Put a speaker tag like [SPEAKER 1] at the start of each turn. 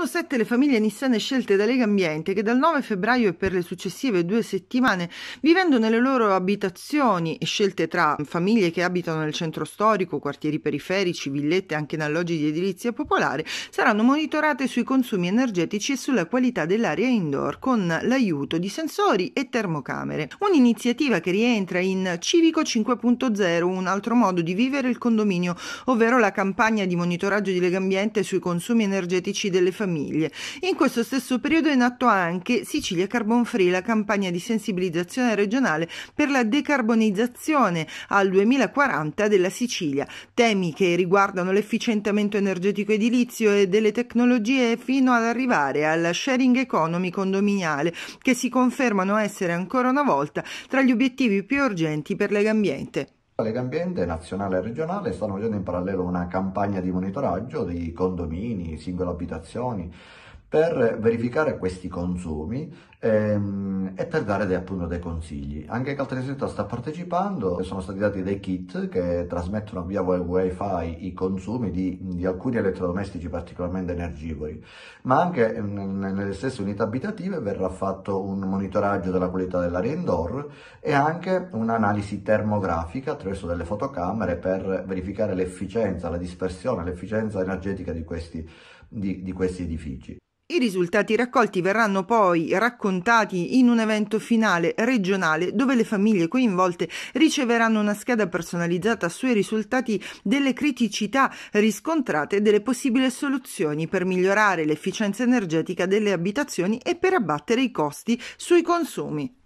[SPEAKER 1] sono sette le famiglie nissane scelte da Lega Ambiente che dal 9 febbraio e per le successive due settimane, vivendo nelle loro abitazioni e scelte tra famiglie che abitano nel centro storico, quartieri periferici, villette anche in alloggi di edilizia popolare, saranno monitorate sui consumi energetici e sulla qualità dell'aria indoor con l'aiuto di sensori e termocamere. Un'iniziativa che rientra in Civico 5.0, un altro modo di vivere il condominio, ovvero la campagna di monitoraggio di Lega Ambiente sui consumi energetici delle famiglie famiglie. In questo stesso periodo è nato anche Sicilia Carbon Free, la campagna di sensibilizzazione regionale per la decarbonizzazione al 2040 della Sicilia, temi che riguardano l'efficientamento energetico edilizio e delle tecnologie fino ad arrivare alla sharing economy condominiale, che si confermano essere ancora una volta tra gli obiettivi più urgenti per l'ambiente.
[SPEAKER 2] Lega Ambiente, nazionale e regionale, stanno facendo in parallelo una campagna di monitoraggio di condomini, singole abitazioni, per verificare questi consumi ehm, e per dare dei, appunto dei consigli. Anche Caltresinità sta partecipando, sono stati dati dei kit che trasmettono via wifi i consumi di, di alcuni elettrodomestici particolarmente energivori, ma anche ehm, nelle stesse unità abitative verrà fatto un monitoraggio della qualità dell'aria indoor e anche un'analisi termografica attraverso delle fotocamere per verificare l'efficienza, la dispersione, l'efficienza energetica di questi di, di questi edifici.
[SPEAKER 1] I risultati raccolti verranno poi raccontati in un evento finale regionale dove le famiglie coinvolte riceveranno una scheda personalizzata sui risultati delle criticità riscontrate e delle possibili soluzioni per migliorare l'efficienza energetica delle abitazioni e per abbattere i costi sui consumi.